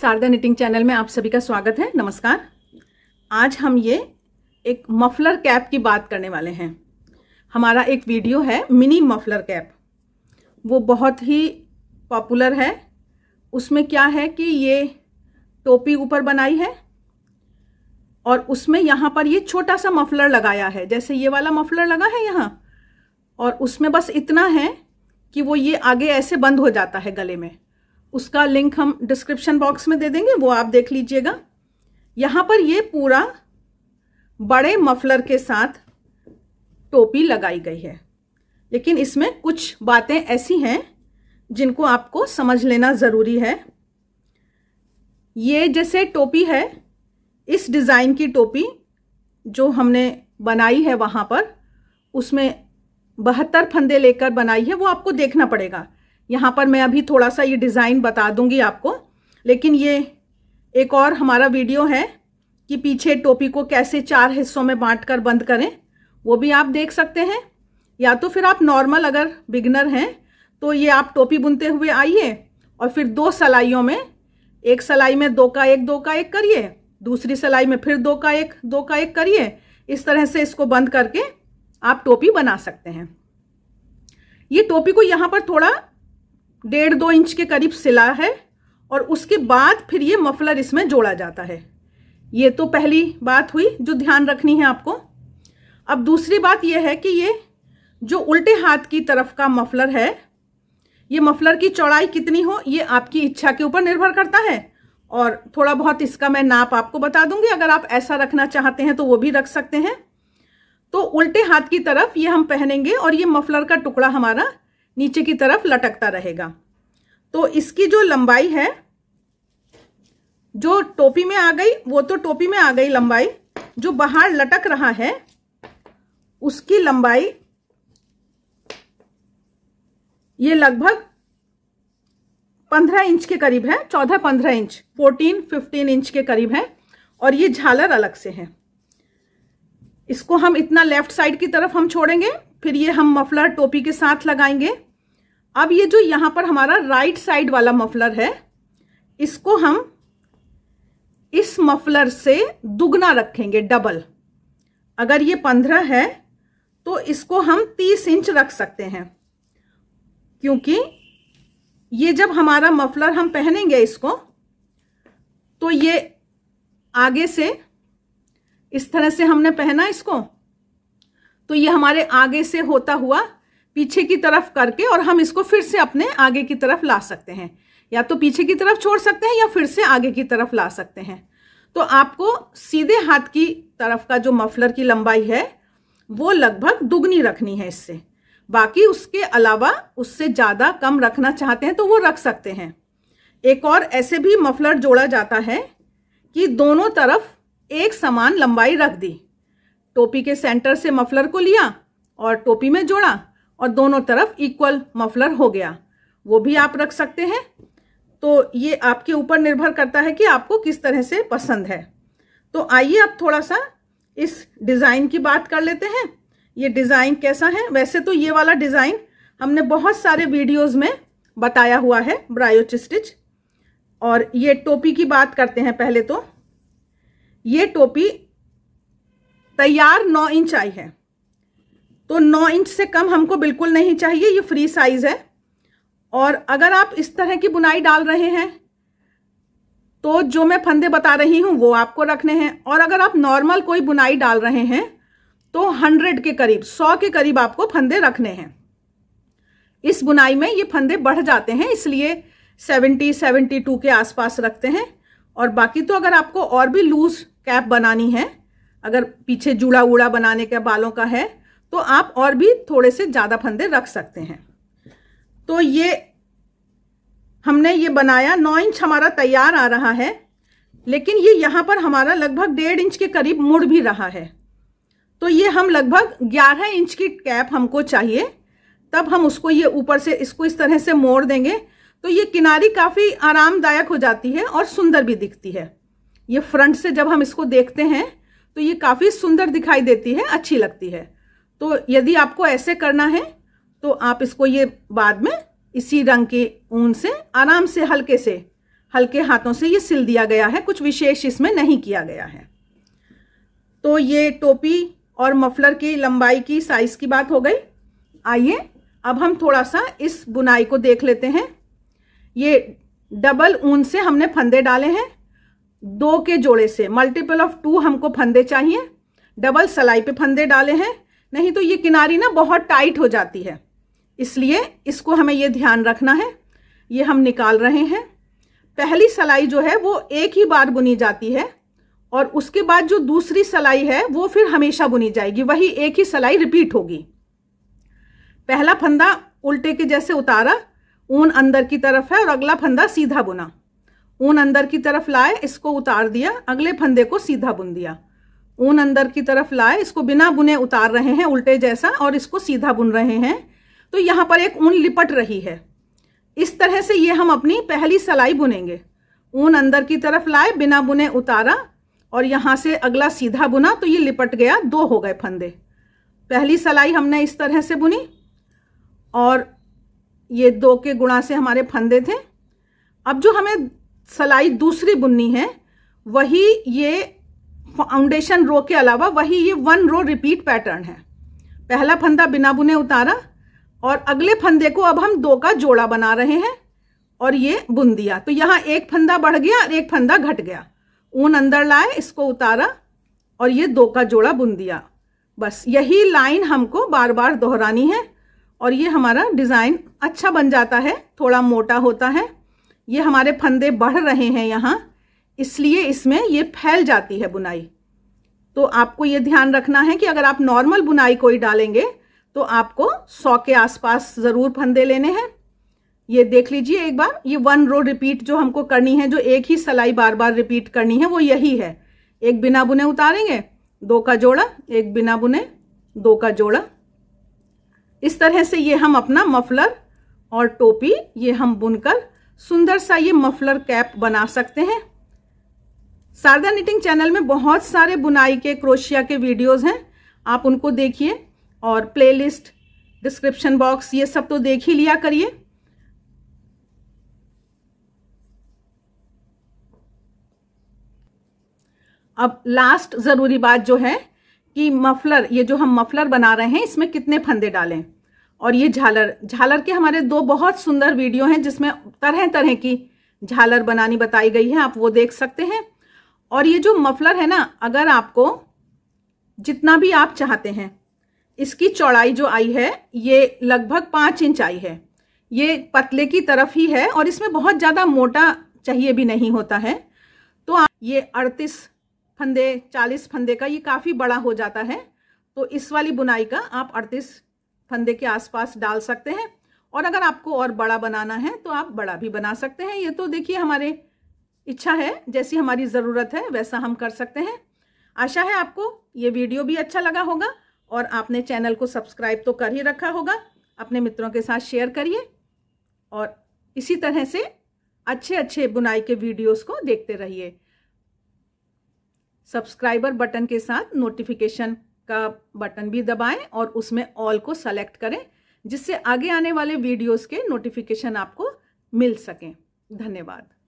Sharda knitting channel में आप सभी का स्वागत है नमस्कार आज हम ये एक मफलर कैप की बात करने वाले हैं हमारा एक वीडियो है मिनी मफलर कैप वो बहुत ही पॉपुलर है उसमें क्या है कि ये टोपी ऊपर बनाई है और उसमें यहाँ पर ये छोटा सा मफलर लगाया है जैसे ये वाला मफलर लगा है यहाँ और उसमें बस इतना है कि वो ये आगे ऐसे बंद हो जाता है गले में उसका लिंक हम डिस्क्रिप्शन बॉक्स में दे देंगे वो आप देख लीजिएगा यहाँ पर ये पूरा बड़े मफलर के साथ टोपी लगाई गई है लेकिन इसमें कुछ बातें ऐसी हैं जिनको आपको समझ लेना ज़रूरी है ये जैसे टोपी है इस डिज़ाइन की टोपी जो हमने बनाई है वहाँ पर उसमें बहत्तर फंदे लेकर बनाई है वो आपको देखना पड़ेगा यहाँ पर मैं अभी थोड़ा सा ये डिज़ाइन बता दूंगी आपको लेकिन ये एक और हमारा वीडियो है कि पीछे टोपी को कैसे चार हिस्सों में बांट कर बंद करें वो भी आप देख सकते हैं या तो फिर आप नॉर्मल अगर बिगनर हैं तो ये आप टोपी बुनते हुए आइए और फिर दो सलाइयों में एक सलाई में दो का एक दो का एक करिए दूसरी सलाई में फिर दो का एक दो का एक करिए इस तरह से इसको बंद करके आप टोपी बना सकते हैं ये टोपी को यहाँ पर थोड़ा डेढ़ दो इंच के करीब सिला है और उसके बाद फिर ये मफलर इसमें जोड़ा जाता है ये तो पहली बात हुई जो ध्यान रखनी है आपको अब दूसरी बात यह है कि ये जो उल्टे हाथ की तरफ का मफलर है ये मफलर की चौड़ाई कितनी हो ये आपकी इच्छा के ऊपर निर्भर करता है और थोड़ा बहुत इसका मैं नाप आपको बता दूंगी अगर आप ऐसा रखना चाहते हैं तो वो भी रख सकते हैं तो उल्टे हाथ की तरफ ये हम पहनेंगे और ये मफलर का टुकड़ा हमारा नीचे की तरफ लटकता रहेगा तो इसकी जो लंबाई है जो टोपी में आ गई वो तो टोपी में आ गई लंबाई जो बाहर लटक रहा है उसकी लंबाई ये लगभग पंद्रह इंच के करीब है चौदह पंद्रह इंच फोर्टीन फिफ्टीन इंच के करीब है और ये झालर अलग से है इसको हम इतना लेफ्ट साइड की तरफ हम छोड़ेंगे फिर ये हम मफलर टोपी के साथ लगाएंगे अब ये जो यहाँ पर हमारा राइट साइड वाला मफलर है इसको हम इस मफलर से दुगना रखेंगे डबल अगर ये पंद्रह है तो इसको हम तीस इंच रख सकते हैं क्योंकि ये जब हमारा मफलर हम पहनेंगे इसको तो ये आगे से इस तरह से हमने पहना इसको तो ये हमारे आगे से होता हुआ पीछे की तरफ करके और हम इसको फिर से अपने आगे की तरफ ला सकते हैं या तो पीछे की तरफ छोड़ सकते हैं या फिर से आगे की तरफ ला सकते हैं तो आपको सीधे हाथ की तरफ का जो मफलर की लंबाई है वो लगभग दुगनी रखनी है इससे बाकी उसके अलावा उससे ज़्यादा कम रखना चाहते हैं तो वो रख सकते हैं एक और ऐसे भी मफलर जोड़ा जाता है कि दोनों तरफ एक समान लंबाई रख दी टोपी के सेंटर से मफलर को लिया और टोपी में जोड़ा और दोनों तरफ इक्वल मफलर हो गया वो भी आप रख सकते हैं तो ये आपके ऊपर निर्भर करता है कि आपको किस तरह से पसंद है तो आइए अब थोड़ा सा इस डिज़ाइन की बात कर लेते हैं ये डिज़ाइन कैसा है वैसे तो ये वाला डिज़ाइन हमने बहुत सारे वीडियोस में बताया हुआ है ब्रायोच स्टिच और ये टोपी की बात करते हैं पहले तो ये टोपी तैयार नौ इंच आई है तो नौ इंच से कम हमको बिल्कुल नहीं चाहिए ये फ्री साइज़ है और अगर आप इस तरह की बुनाई डाल रहे हैं तो जो मैं फंदे बता रही हूँ वो आपको रखने हैं और अगर आप नॉर्मल कोई बुनाई डाल रहे हैं तो हंड्रेड के करीब सौ के करीब आपको फंदे रखने हैं इस बुनाई में ये फंदे बढ़ जाते हैं इसलिए सेवेंटी सेवेंटी टू के आसपास रखते हैं और बाकी तो अगर आपको और भी लूज कैप बनानी है अगर पीछे जूड़ा उड़ा बनाने के बालों का है तो आप और भी थोड़े से ज़्यादा फंदे रख सकते हैं तो ये हमने ये बनाया नौ इंच हमारा तैयार आ रहा है लेकिन ये यहाँ पर हमारा लगभग डेढ़ इंच के करीब मुड़ भी रहा है तो ये हम लगभग ग्यारह इंच की कैप हमको चाहिए तब हम उसको ये ऊपर से इसको इस तरह से मोड़ देंगे तो ये किनारी काफ़ी आरामदायक हो जाती है और सुंदर भी दिखती है ये फ्रंट से जब हम इसको देखते हैं तो ये काफ़ी सुंदर दिखाई देती है अच्छी लगती है तो यदि आपको ऐसे करना है तो आप इसको ये बाद में इसी रंग की ऊन से आराम से हल्के से हल्के हाथों से ये सिल दिया गया है कुछ विशेष इसमें नहीं किया गया है तो ये टोपी और मफलर की लंबाई की साइज की बात हो गई आइए अब हम थोड़ा सा इस बुनाई को देख लेते हैं ये डबल ऊन से हमने फंदे डाले हैं दो के जोड़े से मल्टीपल ऑफ टू हमको फंदे चाहिए डबल सलाई पे फंदे डाले हैं नहीं तो ये किनारी ना बहुत टाइट हो जाती है इसलिए इसको हमें ये ध्यान रखना है ये हम निकाल रहे हैं पहली सलाई जो है वो एक ही बार बुनी जाती है और उसके बाद जो दूसरी सलाई है वो फिर हमेशा बुनी जाएगी वही एक ही सलाई रिपीट होगी पहला फंदा उल्टे के जैसे उतारा ऊन अंदर की तरफ है और अगला फंदा सीधा बुना ऊन अंदर की तरफ लाए इसको उतार दिया अगले फंदे को सीधा बुन दिया ऊन अंदर की तरफ लाए इसको बिना बुने उतार रहे हैं उल्टे जैसा और इसको सीधा बुन रहे हैं तो यहाँ पर एक ऊन लिपट रही है इस तरह से ये हम अपनी पहली सलाई बुनेंगे ऊन अंदर की तरफ लाए बिना बुने उतारा और यहाँ से अगला सीधा बुना तो ये लिपट गया दो हो गए फंदे पहली सलाई हमने इस तरह से बुनी और ये दो के गुणा से हमारे फंदे थे अब जो हमें सलाई दूसरी बुननी है वही ये फाउंडेशन रो के अलावा वही ये वन रो रिपीट पैटर्न है पहला फंदा बिना बुने उतारा और अगले फंदे को अब हम दो का जोड़ा बना रहे हैं और ये बुन दिया तो यहाँ एक फंदा बढ़ गया और एक फंदा घट गया ऊन अंदर लाए इसको उतारा और ये दो का जोड़ा बुन दिया बस यही लाइन हमको बार बार दोहरानी है और ये हमारा डिज़ाइन अच्छा बन जाता है थोड़ा मोटा होता है ये हमारे फंदे बढ़ रहे हैं यहाँ इसलिए इसमें ये फैल जाती है बुनाई तो आपको ये ध्यान रखना है कि अगर आप नॉर्मल बुनाई कोई डालेंगे तो आपको सौ के आसपास ज़रूर फंदे लेने हैं ये देख लीजिए एक बार ये वन रो रिपीट जो हमको करनी है जो एक ही सिलाई बार बार रिपीट करनी है वो यही है एक बिना बुने उतारेंगे दो का जोड़ा एक बिना बुने दो का जोड़ा इस तरह से ये हम अपना मफलर और टोपी ये हम बुनकर सुंदर सा ये मफलर कैप बना सकते हैं शारदा निटिंग चैनल में बहुत सारे बुनाई के क्रोशिया के वीडियोस हैं आप उनको देखिए और प्लेलिस्ट डिस्क्रिप्शन बॉक्स ये सब तो देख ही लिया करिए अब लास्ट ज़रूरी बात जो है कि मफलर ये जो हम मफलर बना रहे हैं इसमें कितने फंदे डालें और ये झालर झालर के हमारे दो बहुत सुंदर वीडियो हैं जिसमें तरह तरह की झालर बनानी बताई गई है आप वो देख सकते हैं और ये जो मफलर है ना अगर आपको जितना भी आप चाहते हैं इसकी चौड़ाई जो आई है ये लगभग पाँच इंच आई है ये पतले की तरफ ही है और इसमें बहुत ज़्यादा मोटा चाहिए भी नहीं होता है तो आप ये अड़तीस फंदे चालीस फंदे का ये काफ़ी बड़ा हो जाता है तो इस वाली बुनाई का आप अड़तीस फंदे के आसपास डाल सकते हैं और अगर आपको और बड़ा बनाना है तो आप बड़ा भी बना सकते हैं ये तो देखिए हमारे इच्छा है जैसी हमारी ज़रूरत है वैसा हम कर सकते हैं आशा है आपको ये वीडियो भी अच्छा लगा होगा और आपने चैनल को सब्सक्राइब तो कर ही रखा होगा अपने मित्रों के साथ शेयर करिए और इसी तरह से अच्छे अच्छे बुनाई के वीडियोस को देखते रहिए सब्सक्राइबर बटन के साथ नोटिफिकेशन का बटन भी दबाएं और उसमें ऑल को सेलेक्ट करें जिससे आगे आने वाले वीडियोस के नोटिफिकेशन आपको मिल सकें धन्यवाद